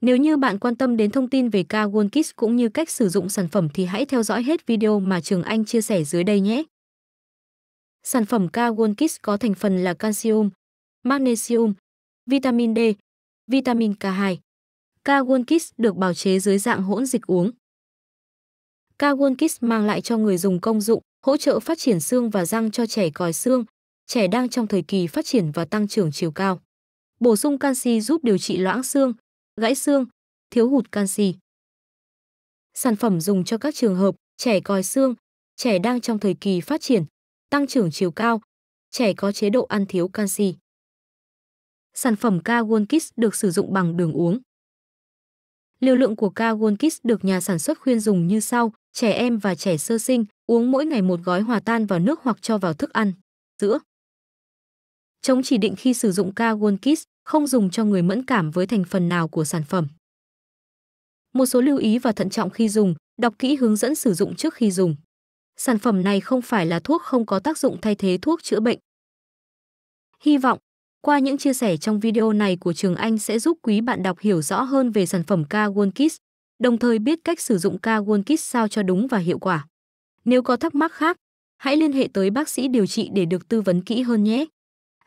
Nếu như bạn quan tâm đến thông tin về K1 Kids cũng như cách sử dụng sản phẩm thì hãy theo dõi hết video mà Trường Anh chia sẻ dưới đây nhé. Sản phẩm K1 Kids có thành phần là calcium, magnesium, vitamin D, vitamin K2. K1 Kids được bào chế dưới dạng hỗn dịch uống. K1 Kids mang lại cho người dùng công dụng hỗ trợ phát triển xương và răng cho trẻ còi xương, trẻ đang trong thời kỳ phát triển và tăng trưởng chiều cao. Bổ sung canxi giúp điều trị loãng xương, gãy xương, thiếu hụt canxi. Sản phẩm dùng cho các trường hợp trẻ còi xương, trẻ đang trong thời kỳ phát triển, tăng trưởng chiều cao, trẻ có chế độ ăn thiếu canxi. Sản phẩm Kawon Kids được sử dụng bằng đường uống. Liều lượng của Kawon Kids được nhà sản xuất khuyên dùng như sau, trẻ em và trẻ sơ sinh uống mỗi ngày một gói hòa tan vào nước hoặc cho vào thức ăn, sữa chống chỉ định khi sử dụng Carbon Kiss, không dùng cho người mẫn cảm với thành phần nào của sản phẩm. Một số lưu ý và thận trọng khi dùng, đọc kỹ hướng dẫn sử dụng trước khi dùng. Sản phẩm này không phải là thuốc không có tác dụng thay thế thuốc chữa bệnh. Hy vọng, qua những chia sẻ trong video này của Trường Anh sẽ giúp quý bạn đọc hiểu rõ hơn về sản phẩm Carbon Kiss, đồng thời biết cách sử dụng Carbon Kiss sao cho đúng và hiệu quả. Nếu có thắc mắc khác, hãy liên hệ tới bác sĩ điều trị để được tư vấn kỹ hơn nhé.